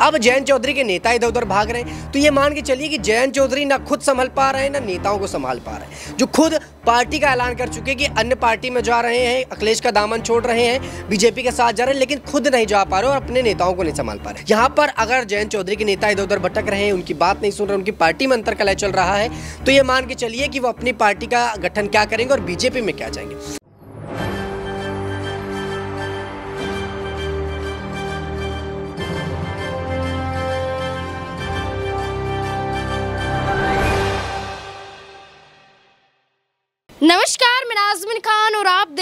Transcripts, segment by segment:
अब जयंत चौधरी के नेता इधर उधर भाग रहे हैं तो ये मान के चलिए कि जयंत चौधरी ना खुद संभल पा रहे हैं ना नेताओं को संभाल पा रहे हैं जो खुद पार्टी का ऐलान कर चुके कि अन्य पार्टी में जा रहे हैं अखिलेश का दामन छोड़ रहे हैं बीजेपी के साथ जा रहे हैं लेकिन खुद नहीं जा पा रहे और अपने नेताओं को नहीं संभाल पा रहे यहाँ पर अगर जयंत चौधरी के नेता इधर उधर भटक रहे हैं उनकी बात नहीं सुन रहे उनकी पार्टी में अंतर कलह चल रहा है तो ये मान के चलिए कि वो अपनी पार्टी का गठन क्या करेंगे और बीजेपी में क्या जाएंगे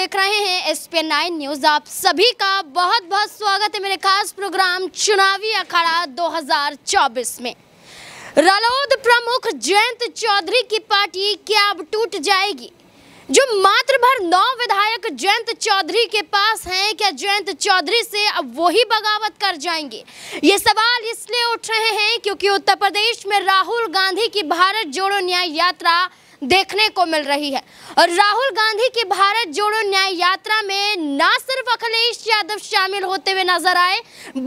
देख रहे हैं एस पी नाइन न्यूज आप सभी का बहुत बहुत स्वागत है मेरे खास प्रोग्राम चुनावी अखाड़ा 2024 में रालोद प्रमुख जयंत चौधरी की पार्टी क्या अब टूट जाएगी जो मात्र भर नौ विधायक जयंत चौधरी के पास हैं क्या जयंत चौधरी से अब वही बगावत कर जाएंगे ये सवाल इसलिए उठ रहे हैं क्योंकि उत्तर प्रदेश में राहुल गांधी की भारत जोड़ो न्याय यात्रा देखने को मिल रही है और राहुल गांधी की भारत जोड़ो न्याय यात्रा में न सिर्फ अखिलेश यादव शामिल होते हुए नजर आए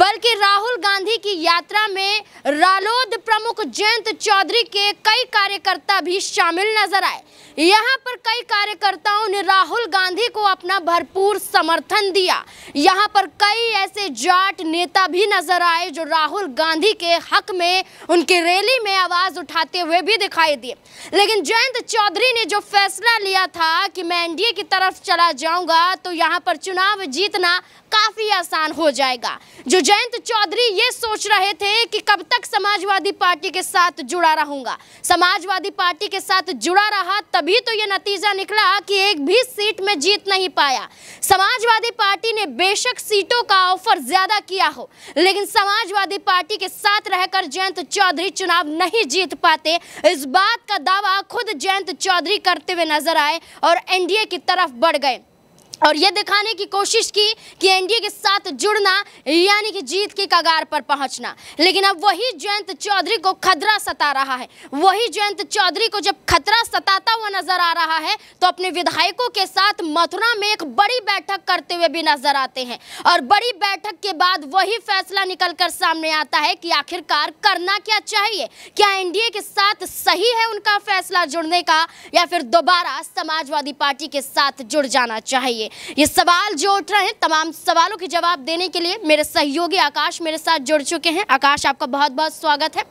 बल्कि राहुल गांधी की यात्रा में रालोद प्रमुख जयंत चौधरी के कई कार्यकर्ता भी शामिल नजर आए यहाँ पर कई कार्यकर्ताओं ने राहुल गांधी को अपना भरपूर समर्थन दिया यहाँ पर कई ऐसे जाट नेता भी नजर आए जो राहुल गांधी के हक में उनकी रैली में आवाज उठाते हुए भी दिखाई दिए लेकिन जयंत चौधरी ने जो फैसला लिया था कि मैं एनडीए की तरफ चला जाऊंगा तो यहाँ पर चुनाव जीतना काफ़ी आसान हो जाएगा जो जयंत चौधरी ये सोच रहे थे कि कब तक समाजवादी पार्टी के साथ जुड़ा रहूंगा समाजवादी पार्टी के साथ जुड़ा रहा तभी तो ये नतीजा निकला कि एक भी सीट में जीत नहीं पाया समाजवादी पार्टी ने बेशक सीटों का ऑफर ज़्यादा किया हो लेकिन समाजवादी पार्टी के साथ रहकर जयंत चौधरी चुनाव नहीं जीत पाते इस बात का दावा खुद जयंत जयंत चौधरी करते हुए नजर आए और एनडीए की तरफ बढ़ गए और ये दिखाने की कोशिश की कि एनडीए के साथ जुड़ना यानी कि जीत के कगार पर पहुंचना लेकिन अब वही जयंत चौधरी को खतरा सता रहा है वही जयंत चौधरी को जब खतरा सताता हुआ नजर आ रहा है तो अपने विधायकों के साथ मथुरा में एक बड़ी बैठक करते हुए भी नजर आते हैं और बड़ी बैठक के बाद वही फैसला निकल कर सामने आता है कि आखिरकार करना क्या चाहिए क्या एनडीए के साथ सही है उनका फैसला जुड़ने का या फिर दोबारा समाजवादी पार्टी के साथ जुड़ जाना चाहिए ये सवाल जो उठ रहे हैं तमाम सवालों के जवाब देने के लिए मेरे सहयोगी आकाश मेरे साथ जुड़ चुके हैं आकाश आपका बहुत बहुत स्वागत है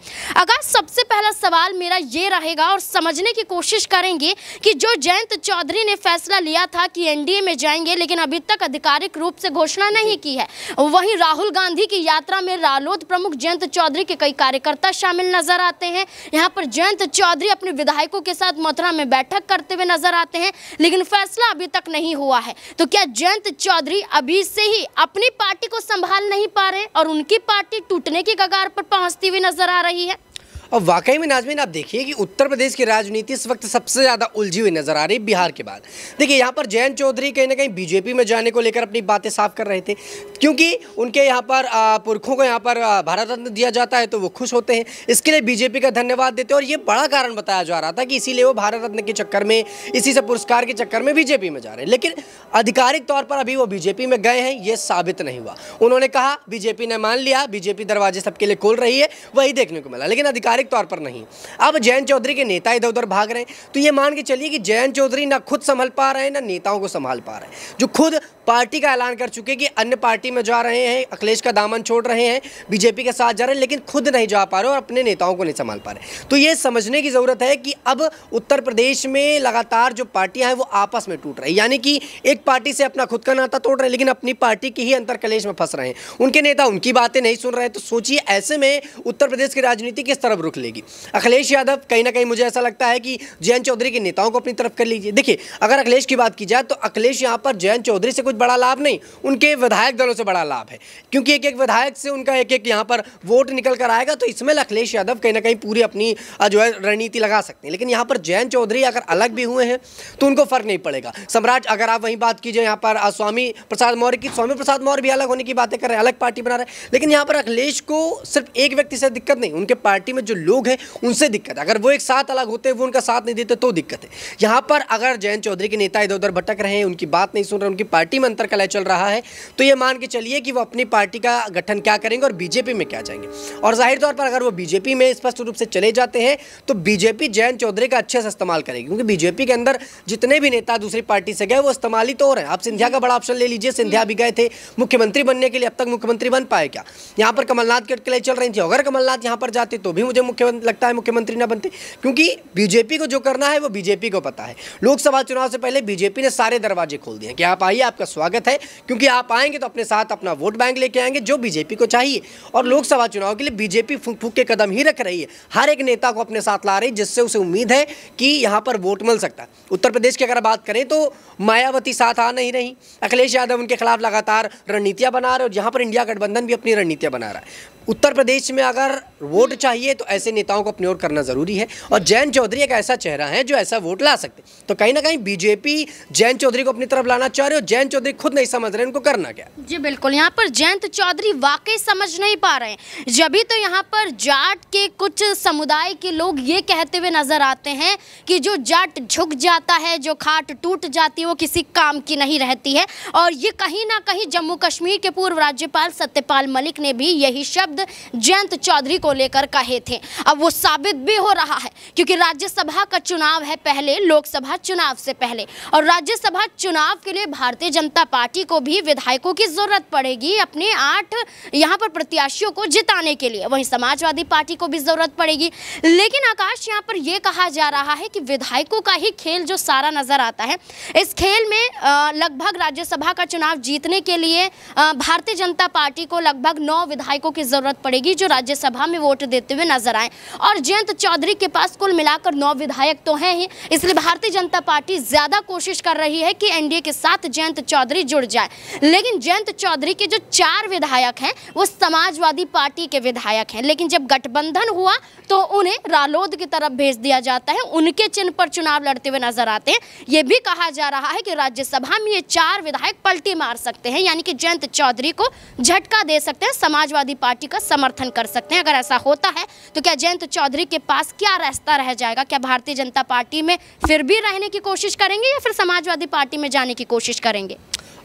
आकाश सबसे पहला सवाल मेरा ये रहेगा और समझने की कोशिश करेंगे कि जो जयंत चौधरी ने फैसला लिया था कि एनडीए में जाएंगे लेकिन अभी तक आधिकारिक रूप से घोषणा नहीं की है वहीं राहुल गांधी की यात्रा में रालोद प्रमुख जयंत चौधरी के कई कार्यकर्ता शामिल नजर आते हैं यहाँ पर जयंत चौधरी अपने विधायकों के साथ मथुरा में बैठक करते हुए नजर आते हैं लेकिन फैसला अभी तक नहीं हुआ है तो क्या जयंत चौधरी अभी से ही अपनी पार्टी को संभाल नहीं पा रहे और उनकी पार्टी टूटने की कगार पर पहुंचती हुई नजर आ रही है और वाकई में नाजमीन आप देखिए कि उत्तर प्रदेश की राजनीति इस वक्त सबसे ज़्यादा उलझी हुई नज़र आ रही है बिहार के बाद देखिए यहाँ पर जयंत चौधरी कहीं ना कहीं बीजेपी में जाने को लेकर अपनी बातें साफ कर रहे थे क्योंकि उनके यहाँ पर पुरखों को यहाँ पर भारत रत्न दिया जाता है तो वो खुश होते हैं इसके लिए बीजेपी का धन्यवाद देते हैं और ये बड़ा कारण बताया जा रहा था कि इसीलिए वो भारत रत्न के चक्कर में इसी से पुरस्कार के चक्कर में बीजेपी में जा रहे हैं लेकिन आधिकारिक तौर पर अभी वो बीजेपी में गए हैं ये साबित नहीं हुआ उन्होंने कहा बीजेपी ने मान लिया बीजेपी दरवाजे सबके लिए खोल रही है वही देखने को मिला लेकिन अधिकारिक व्यवहारिक तौर पर नहीं अब जयंत चौधरी के नेता इधर उधर भाग रहे हैं तो ये मान के चलिए कि जयंत चौधरी ना खुद संभल पा रहे हैं ना नेताओं को संभाल पा रहे हैं जो खुद पार्टी का ऐलान कर चुके कि अन्य पार्टी में जा रहे हैं अखिलेश का दामन छोड़ रहे हैं बीजेपी के साथ जा रहे हैं लेकिन खुद नहीं जा पा रहे और अपने नेताओं को नहीं संभाल पा रहे तो ये समझने की ज़रूरत है कि अब उत्तर प्रदेश में लगातार जो पार्टियां हैं वो आपस में टूट रही यानी कि एक पार्टी से अपना खुद का नाता तोड़ रहे हैं लेकिन अपनी पार्टी की ही अंतर कलेश में फंस रहे हैं उनके नेता उनकी बातें नहीं सुन रहे तो सोचिए ऐसे में उत्तर प्रदेश की राजनीति किस तरफ रुख लेगी अखिलेश यादव कहीं ना कहीं मुझे ऐसा लगता है कि जयंत चौधरी के नेताओं को अपनी तरफ कर लीजिए देखिए अगर अखिलेश की बात की जाए तो अखिलेश यहाँ पर जयंत चौधरी से कुछ बड़ा लाभ नहीं उनके विधायक दलों से बड़ा लाभ है क्योंकि एक एक विधायक से उनका एक एक यहाँ पर वोट निकल कर आएगा तो इसमें अखिलेश यादव कहीं ना कहीं पूरी अपनी जो है रणनीति लगा सकते हैं लेकिन यहाँ पर जयंत चौधरी अगर अलग भी हुए हैं तो उनको फर्क नहीं पड़ेगा सम्राट अगर आप वहीं बात कीजिए यहाँ पर स्वामी प्रसाद मौर्य की स्वामी प्रसाद मौर्य भी अलग होने की बातें कर रहे हैं अलग पार्टी बना रहे हैं लेकिन यहाँ पर अखिलेश को सिर्फ एक व्यक्ति से दिक्कत नहीं उनके पार्टी में जो लोग हैं उनसे दिक्कत है अगर वो एक साथ अलग होते वो उनका साथ नहीं देते तो दिक्कत है यहाँ पर अगर जयंत चौधरी के नेता इधर उधर भटक रहे हैं उनकी बात नहीं सुन रहे उनकी पार्टी में अंतर कलह चल रहा है तो ये मान के चलिए कि वो अपनी पार्टी का गठन क्या करेंगे और बीजेपी में क्या जाएंगे और जाहिर तौर पर अगर वो बीजेपी में स्पष्ट रूप से चले जाते हैं तो बीजेपी जयंत चौधरी का अच्छे से इस्तेमाल करेगी क्योंकि बीजेपी के अंदर जितने भी नेता दूसरी पार्टी से गए वो इस्तेमाल ही तो हो रहे हैं आप सिंधिया का बड़ा ऑप्शन ले लीजिए सिंधिया भी गए थे मुख्यमंत्री बनने के लिए अब तक मुख्यमंत्री बन पाए क्या यहाँ पर कमलनाथ के चल रही थी अगर कमलनाथ यहाँ पर जाते तो भी मुझे क्यों मुख्यमंत्री लगता है मुख्यमंत्री ना बनते क्योंकि बीजेपी को जो करना है वो बीजेपी को पता है लोकसभा चुनाव से पहले बीजेपी ने सारे दरवाजे खोल दिए कि आप आइए आपका स्वागत है क्योंकि आप आएंगे तो अपने साथ अपना वोट बैंक लेके आएंगे जो बीजेपी को चाहिए और लोकसभा चुनाव के लिए बीजेपी फूक फूक के कदम ही रख रही है हर एक नेता को अपने साथ ला रही जिससे उसे उम्मीद है कि यहाँ पर वोट मिल सकता है उत्तर प्रदेश की अगर बात करें तो मायावती साथ आ नहीं रही अखिलेश यादव उनके खिलाफ लगातार रणनीतियाँ बना रहे और यहाँ पर इंडिया गठबंधन भी अपनी रणनीतियाँ बना रहा है उत्तर प्रदेश में अगर वोट चाहिए तो ऐसे नेताओं को अपनी ओर करना ज़रूरी है और जैन चौधरी एक ऐसा चेहरा है जो ऐसा वोट ला सकते तो कहीं ना कहीं बीजेपी जैन चौधरी को अपनी तरफ लाना चाह रहे और जैन चौधरी खुद नहीं समझ रहे उनको करना क्या जी बिल्कुल यहाँ पर जयंत चौधरी वाकई समझ नहीं पा रहे हैं जब तो यहाँ पर जाट के कुछ समुदाय के लोग ये कहते हुए नजर आते हैं कि जो जाट झुक जाता है जो खाट टूट जाती है वो किसी काम की नहीं रहती है और ये कहीं ना कहीं जम्मू कश्मीर के पूर्व राज्यपाल सत्यपाल मलिक ने भी यही शब्द शब्द जयंत चौधरी को लेकर कहे थे अब वो साबित भी हो रहा है क्योंकि राज्यसभा का चुनाव है पहले लोकसभा चुनाव से पहले और राज्यसभा चुनाव के लिए भारतीय जनता पार्टी को भी विधायकों की जरूरत पड़ेगी अपने आठ यहाँ पर प्रत्याशियों को जिताने के लिए वहीं समाजवादी पार्टी को भी जरूरत पड़ेगी लेकिन आकाश यहाँ पर यह कहा जा रहा है कि विधायकों का ही खेल जो सारा नजर आता है इस खेल में लगभग राज्यसभा का चुनाव जीतने के लिए भारतीय जनता पार्टी को लगभग नौ विधायकों की जरूरत जरूरत पड़ेगी जो राज्यसभा में वोट देते हुए नजर आए और जयंत चौधरी के पास कुल मिलाकर नौ विधायक तो हैं ही इसलिए भारतीय जनता पार्टी ज्यादा कोशिश कर रही है कि एनडीए के साथ जयंत चौधरी जुड़ जाए लेकिन जयंत चौधरी के जो चार विधायक हैं वो समाजवादी पार्टी के विधायक हैं लेकिन जब गठबंधन हुआ तो उन्हें रालोद की तरफ भेज दिया जाता है उनके चिन्ह पर चुनाव लड़ते हुए नजर आते हैं ये भी कहा जा रहा है कि राज्यसभा में ये चार विधायक पलटी मार सकते हैं यानी कि जयंत चौधरी को झटका दे सकते हैं समाजवादी पार्टी का समर्थन कर सकते हैं अगर ऐसा होता है तो क्या जयंत चौधरी के पास क्या रास्ता रह जाएगा क्या भारतीय जनता पार्टी में फिर भी रहने की कोशिश करेंगे या फिर समाजवादी पार्टी में जाने की कोशिश करेंगे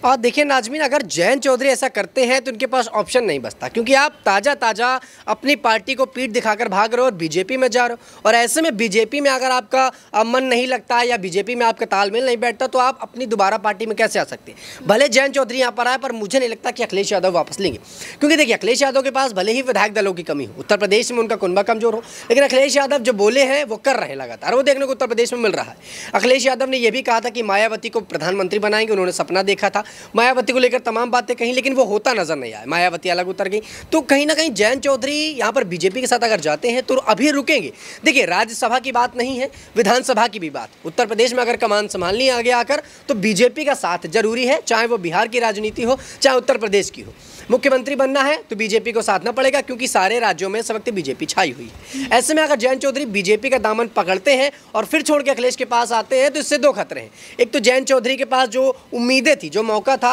और देखिए नाजमीन अगर जैन चौधरी ऐसा करते हैं तो इनके पास ऑप्शन नहीं बचता क्योंकि आप ताज़ा ताज़ा अपनी पार्टी को पीठ दिखाकर भाग रहे हो और बीजेपी में जा रहे हो और ऐसे में बीजेपी में अगर आपका मन नहीं लगता या बीजेपी में आपका तालमेल नहीं बैठता तो आप अपनी दोबारा पार्टी में कैसे आ सकते हैं भले जैन चौधरी यहाँ पर आए पर मुझे नहीं लगता कि अखिलेश यादव वापस लेंगे क्योंकि देखिए अखिलेश यादव के पास भले ही विधायक दलों की कमी हो उत्तर प्रदेश में उनका कुनबा कमजोर हो लेकिन अखिलेश यादव जो बोले हैं वो कर रहे लगातार वो देखने को उत्तर प्रदेश में मिल रहा है अखिलेश यादव ने यह भी कहा था कि मायावती को प्रधानमंत्री बनाएंगे उन्होंने सपना देखा था मायावती को लेकर तमाम बातें कहीं लेकिन वो होता नजर नहीं आया मायावती अलग उतर गई तो कहीं ना कहीं जयंत चौधरी यहाँ पर बीजेपी के साथ अगर जाते हैं तो अभी रुकेंगे देखिए राज्यसभा की बात नहीं है विधानसभा की भी बात उत्तर प्रदेश में अगर कमान संभालनी आगे आकर तो बीजेपी का साथ जरूरी है चाहे वो बिहार की राजनीति हो चाहे उत्तर प्रदेश की हो मुख्यमंत्री बनना है तो बीजेपी को साधना पड़ेगा क्योंकि सारे राज्यों में इस वक्त बीजेपी छाई हुई है ऐसे में अगर जयंत चौधरी बीजेपी का दामन पकड़ते हैं और फिर छोड़ के अखिलेश के पास आते हैं तो इससे दो खतरे हैं एक तो जयंत चौधरी के पास जो उम्मीदें थी जो मौका था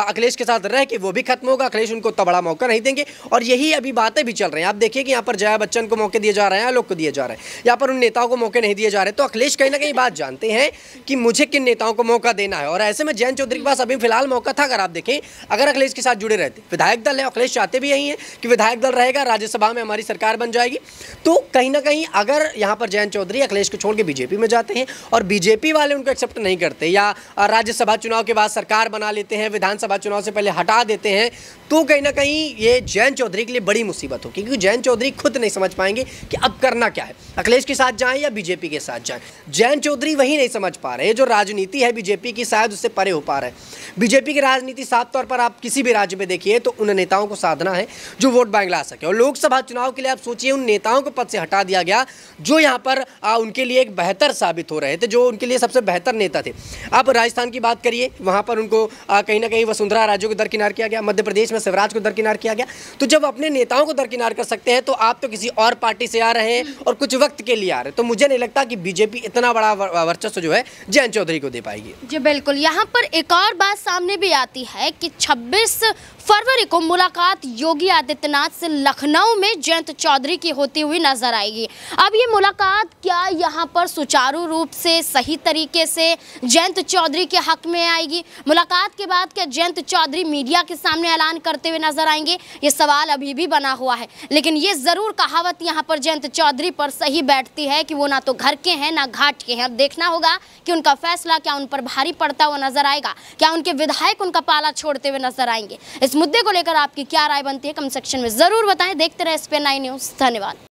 अखिलेश के साथ रह के वो भी खत्म होगा अखिलेश उनको तबड़ा मौका नहीं देंगे और यही अभी बातें भी चल रही हैं आप देखिए कि यहाँ पर जया बच्चन को मौके दिए जा रहे हैं आलोक को दिए जा रहे हैं यहाँ पर उन नेताओं को मौके नहीं दिए जा रहे तो अखिलेश कहीं ना कहीं बात जानते हैं कि मुझे किन नेताओं को मौका देना है और ऐसे में जयंत चौधरी के पास अभी फिलहाल मौका था अगर आप देखें अगर अखिलेश के साथ जुड़े रहते विधायक दल है अखिलेश चाहते भी यही हैं कि विधायक दल रहेगा राज्यसभा में हमारी सरकार बन जाएगी तो कहीं ना कहीं अगर यहाँ पर जयंत चौधरी अखिलेश को छोड़ के बीजेपी में जाते हैं और बीजेपी वाले उनको एक्सेप्ट नहीं करते या राज्यसभा चुनाव के बाद सरकार बना लेते हैं विधानसभा चुनाव से पहले हटा देते हैं तो कहीं ना कहीं ये जैन चौधरी के लिए बड़ी मुसीबत होगी क्योंकि जैन चौधरी खुद नहीं समझ पाएंगे कि अब करना क्या है अखिलेश के साथ जाएं या बीजेपी के साथ जाएं जैन चौधरी वही नहीं समझ पा रहे जो राजनीति है बीजेपी की शायद उससे परे हो पा रहे बीजेपी की राजनीति साफ तौर पर आप किसी भी राज्य में देखिए तो उन नेताओं को साधना है जो वोट बैंक ला सके और लोकसभा चुनाव के लिए आप सोचिए उन नेताओं को पद से हटा दिया गया जो यहाँ पर उनके लिए एक बेहतर साबित हो रहे थे जो उनके लिए सबसे बेहतर नेता थे आप राजस्थान की बात करिए वहाँ पर उनको कहीं ना कहीं वसुंधरा राज्यों को दरकिनार किया गया मध्य प्रदेश में शिवराज को दरकिनार किया गया तो जब अपने नेताओं को दरकिनार कर सकते हैं तो आप तो किसी और पार्टी से आ रहे हैं और कुछ वक्त के लिए आ रहे हैं तो मुझे नहीं लगता कि बीजेपी इतना बड़ा वर्चस्व जो है जयंत चौधरी को दे पाएगी जी बिल्कुल यहाँ पर एक और बात सामने भी आती है कि छब्बीस फरवरी को मुलाकात योगी आदित्यनाथ से लखनऊ में जयंत चौधरी की होती हुई नजर आएगी अब ये मुलाकात क्या यहाँ पर सुचारू रूप से सही तरीके से जयंत चौधरी के हक में आएगी मुलाकात के बाद क्या जयंत चौधरी मीडिया के सामने ऐलान करते हुए नजर आएंगे ये सवाल अभी भी बना हुआ है लेकिन ये ज़रूर कहावत यहाँ पर जयंत चौधरी पर सही बैठती है कि वो ना तो घर के हैं ना घाट के हैं अब देखना होगा कि उनका फैसला क्या उन पर भारी पड़ता हुआ नजर आएगा क्या उनके विधायक उनका पाला छोड़ते हुए नजर आएंगे इस मुद्दे को लेकर आपकी क्या राय बनती है कमेंट सेक्शन में ज़रूर बताएं देखते रहे एस न्यूज़ धन्यवाद